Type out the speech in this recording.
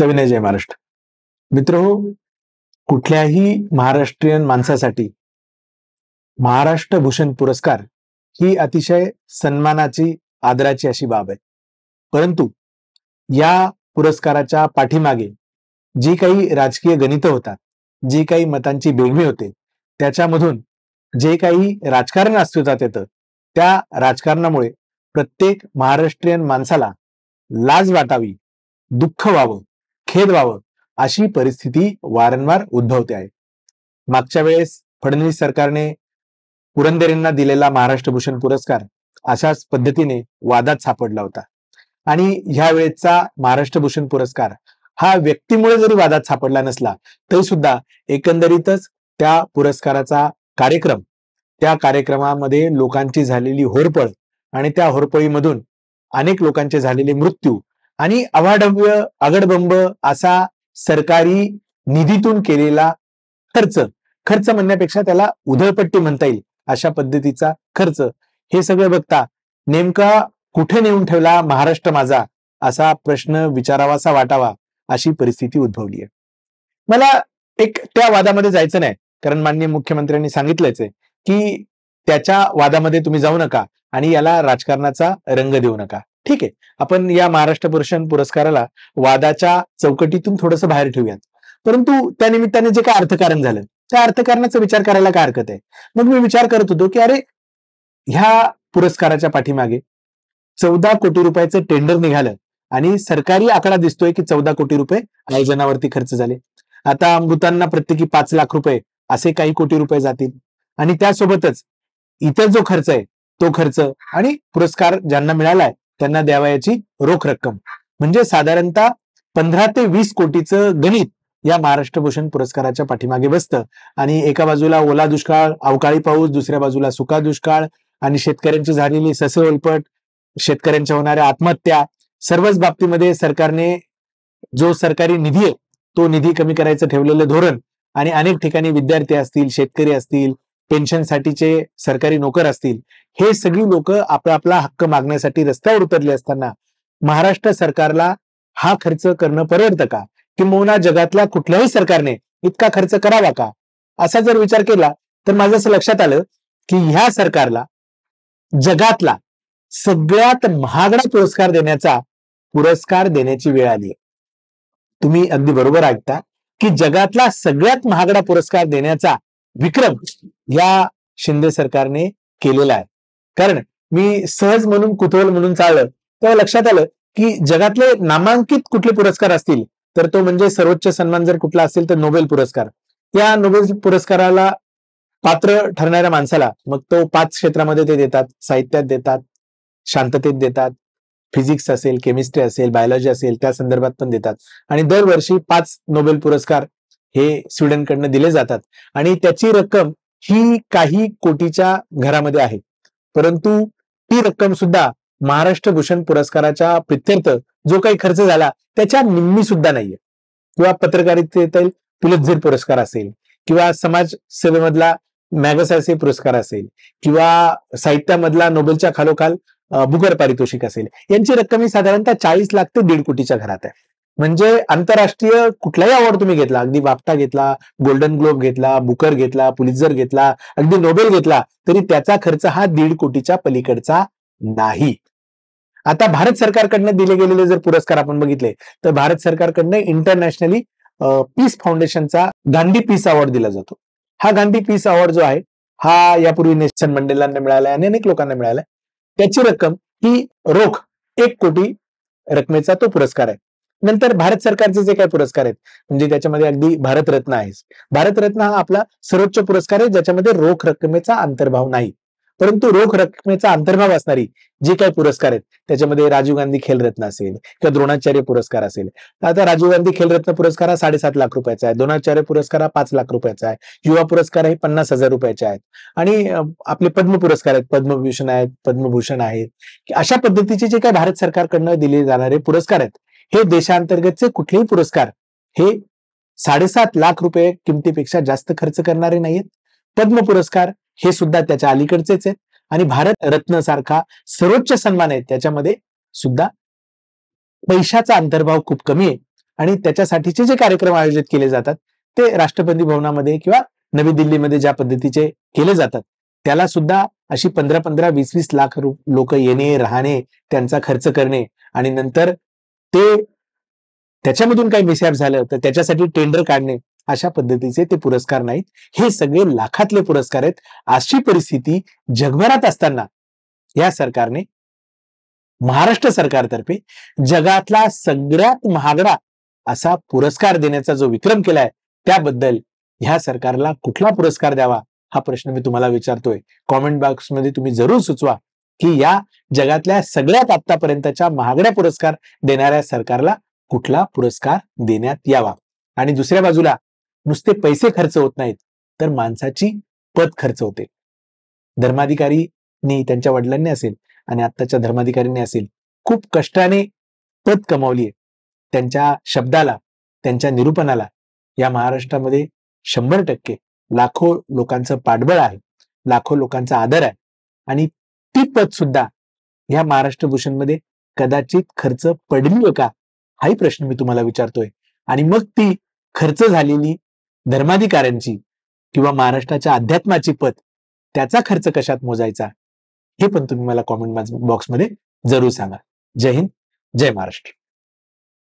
सविनय जय महाराष्ट्र मित्र कुठल्याही महाराष्ट्रीयन माणसासाठी महाराष्ट्र भूषण पुरस्कार ही अतिशय सन्मानाची आदराची अशी बाब आहे परंतु या पुरस्काराच्या पाठीमागे जी काही राजकीय गणित होतात जी काही मतांची बेगमी होते त्याच्यामधून जे काही राजकारण अस्तित्वात येतं त्या राजकारणामुळे प्रत्येक महाराष्ट्रीयन माणसाला लाज वाटावी दुःख व्हावं खेद व्हावं अशी परिस्थिती वारंवार उद्भवते आहे मागच्या वेळेस फडणवीस सरकारने पुरंदरींना दिलेला महाराष्ट्र भूषण पुरस्कार अशाच पद्धतीने वादात सापडला होता आणि ह्या वेळेचा महाराष्ट्र भूषण पुरस्कार हा व्यक्तीमुळे जरी वादात सापडला नसला तरी सुद्धा एकंदरीतच त्या पुरस्काराचा कार्यक्रम त्या कार्यक्रमामध्ये लोकांची झालेली होरपळ आणि त्या होरपळीमधून अनेक लोकांचे झालेले मृत्यू आणि अवाढव्य आगडबंब असा सरकारी निधीतून केलेला खर्च खर्च म्हणण्यापेक्षा त्याला उधळपट्टी म्हणता येईल अशा पद्धतीचा खर्च हे सगळं बघता नेमका कुठे नेऊन ठेवला महाराष्ट्र माझा असा प्रश्न विचारावासा वाटावा अशी परिस्थिती उद्भवली आहे मला एक त्या वादामध्ये जायचं नाही कारण माननीय मुख्यमंत्र्यांनी सांगितलंच आहे की त्याच्या वादामध्ये तुम्ही जाऊ नका आणि याला राजकारणाचा रंग देऊ नका ठीक आहे आपण या महाराष्ट्र भूषण पुरस्काराला वादाच्या चौकटीतून थोडंसं बाहेर ठेवूयात परंतु त्या निमित्ताने जे काय अर्थकारण झालं त्या अर्थकारणाचा विचार करायला काय हरकत आहे मग मी विचार करत होतो की अरे ह्या पुरस्काराच्या पाठीमागे चौदा कोटी रुपयाचं टेंडर निघालं आणि सरकारी आकडा दिसतोय की चौदा कोटी रुपये आयोजनावरती खर्च झाले आता मृतांना प्रत्येकी पाच लाख रुपये असे काही कोटी रुपये जातील आणि त्यासोबतच इतर जो खर्च आहे तो खर्च आणि पुरस्कार ज्यांना मिळालाय त्यांना द्यावयाची रोख रक्कम म्हणजे साधारणतः पंधरा ते वीस कोटीचं गणित या महाराष्ट्र भूषण पुरस्काराच्या पाठीमागे बसतं आणि एका बाजूला ओला दुष्काळ अवकाळी पाऊस दुसऱ्या बाजूला सुका दुष्काळ आणि शेतकऱ्यांची झालेली ससे ओलपट शेतकऱ्यांच्या होणाऱ्या आत्महत्या सर्वच बाबतीमध्ये सरकारने जो सरकारी निधी आहे तो निधी कमी करायचं ठेवलेलं धोरण आणि अनेक ठिकाणी विद्यार्थी असतील शेतकरी असतील पेन्शनसाठीचे सरकारी नोकर असतील हे सगळी लोक आपला आपला हक्क मागण्यासाठी रस्त्यावर उतरले असताना महाराष्ट्र सरकारला हा खर्च करणं परवडतं का किंबहुना जगातल्या कुठल्याही सरकारने इतका खर्च करावा का असा जर विचार केला तर माझं असं लक्षात आलं की ह्या सरकारला जगातला सगळ्यात महागडा पुरस्कार देण्याचा पुरस्कार देण्याची वेळ आली तुम्ही अगदी बरोबर ऐकता की जगातला सगळ्यात महागडा पुरस्कार देण्याचा विक्रम या शिंदे सरकारने केलेला आहे कारण मी सहज म्हणून कुतूहल म्हणून चाललं तेव्हा लक्षात आलं की जगातले नामांकित कुठले पुरस्कार असतील तर तो म्हणजे सर्वोच्च सन्मान जर कुठला असेल तर नोबेल पुरस्कार त्या नोबेल पुरस्काराला पात्र ठरणाऱ्या माणसाला मग तो पाच क्षेत्रामध्ये ते देतात साहित्यात देतात शांततेत देतात फिजिक्स असेल केमिस्ट्री असेल बायोलॉजी असेल त्या संदर्भात पण देतात आणि दरवर्षी पाच नोबेल पुरस्कार हे स्वीडनकडनं दिले जातात आणि त्याची रक्कम ही काही कोटीच्या घरामध्ये आहे परंतु ती रक्कम सुद्धा महाराष्ट्र भूषण पुरस्काराच्या प्रित्यर्थ जो काही खर्च झाला त्याच्या निम्मी सुद्धा नाहीये किंवा पत्रकारितेतील पुलझीर पुरस्कार असेल किंवा समाजसेवेमधला सेवेमधला मॅगसायसे पुरस्कार असेल किंवा साहित्यामधला नोबेलच्या खालोखाल भूगर पारितोषिक असेल यांची रक्कम ही साधारणतः चाळीस लाख ते दीड कोटीच्या घरात आहे म्हणजे आंतरराष्ट्रीय कुठलाही अवॉर्ड तुम्ही घेतला अगदी बाप्टा घेतला गोल्डन ग्लोब घेतला बुकर घेतला पुलिझर घेतला अगदी नोबेल घेतला तरी त्याचा खर्च हा दीड कोटीच्या पलीकडचा नाही आता भारत सरकारकडनं दिले गेलेले जर पुरस्कार आपण बघितले तर भारत सरकारकडनं इंटरनॅशनली पीस फाउंडेशनचा गांधी पीस अवॉर्ड दिला जातो हा गांधी पीस अवॉर्ड जो आहे हा यापूर्वी नेशन मंडेलांना मिळाला आणि अनेक लोकांना मिळालाय त्याची रक्कम ही रोख एक कोटी रकमेचा तो पुरस्कार आहे नंतर भारत सरकारचे जे काही पुरस्कार आहेत म्हणजे त्याच्यामध्ये अगदी भारतरत्न आहे भारतरत्न हा आपला सर्वोच्च पुरस्कार आहे ज्याच्यामध्ये रोख रकमेचा अंतर्भाव नाही परंतु रोख रकमेचा अंतर्भाव असणारी जे काही पुरस्कार आहेत त्याच्यामध्ये राजीव गांधी खेलरत्न असेल किंवा द्रोणाचार्य पुरस्कार असेल आता राजीव गांधी खेलरत्न पुरस्कार हा साडेसात लाख रुपयाचा आहे द्रोणाचार्य पुरस्कार हा पाच लाख रुपयाचा आहे युवा पुरस्कार हे पन्नास हजार रुपयाचे आहेत आणि आपले पद्म पुरस्कार आहेत पद्मभूषण आहेत पद्मभूषण आहेत अशा पद्धतीचे जे काही भारत सरकारकडनं दिले जाणारे पुरस्कार आहेत हे देशांतर्गतचे कुठलेही पुरस्कार हे साडेसात लाख रुपये किमतीपेक्षा जास्त खर्च करणारे नाहीयेत पद्म पुरस्कार हे सुद्धा त्याच्या अलीकडचेच आहेत आणि भारत रत्न सारखा सर्वोच्च सन्मान आहे त्याच्यामध्ये सुद्धा पैशाचा अंतर्भाव खूप कमी आहे आणि त्याच्यासाठीचे जे कार्यक्रम आयोजित केले जातात ते राष्ट्रपती भवनामध्ये किंवा नवी दिल्लीमध्ये ज्या पद्धतीचे केले जातात त्याला सुद्धा अशी पंधरा पंधरा वीस वीस लाख लोक येणे राहणे त्यांचा खर्च करणे आणि नंतर ते त्याच्यामधून काही मिसॅप झालं तर त्याच्यासाठी टेंडर काढणे अशा पद्धतीचे ते पुरस्कार नाहीत हे सगळे लाखातले पुरस्कार आहेत अशी परिस्थिती जगभरात असताना या सरकारने महाराष्ट्र सरकारतर्फे जगातला सगळ्यात महागडा असा पुरस्कार देण्याचा जो विक्रम केलाय त्याबद्दल ह्या सरकारला कुठला पुरस्कार द्यावा हा प्रश्न मी तुम्हाला विचारतोय कॉमेंट बॉक्समध्ये तुम्ही जरूर सुचवा की या जगातल्या सगळ्यात आतापर्यंतच्या महागड्या पुरस्कार देणाऱ्या सरकारला कुठला पुरस्कार देण्यात यावा आणि दुसऱ्या बाजूला नुसते पैसे खर्च होत नाहीत तर माणसाची पद खर्च होते धर्माधिकारीनी त्यांच्या वडिलांनी असेल आणि आत्ताच्या धर्माधिकारीने असेल खूप कष्टाने पद आहे त्यांच्या शब्दाला त्यांच्या निरूपणाला या महाराष्ट्रामध्ये शंभर टक्के लाखो लोकांचं पाठबळ आहे लाखो लोकांचा आदर आहे आणि ती पद सुद्धा या महाराष्ट्र भूषणमध्ये कदाचित खर्च पडली का हाही प्रश्न मी तुम्हाला विचारतोय आणि मग ती खर्च झालेली धर्माधिकाऱ्यांची किंवा महाराष्ट्राच्या अध्यात्माची पद त्याचा खर्च कशात मोजायचा हे पण तुम्ही मला कॉमेंट बॉक्समध्ये जरूर सांगा जय हिंद जय महाराष्ट्र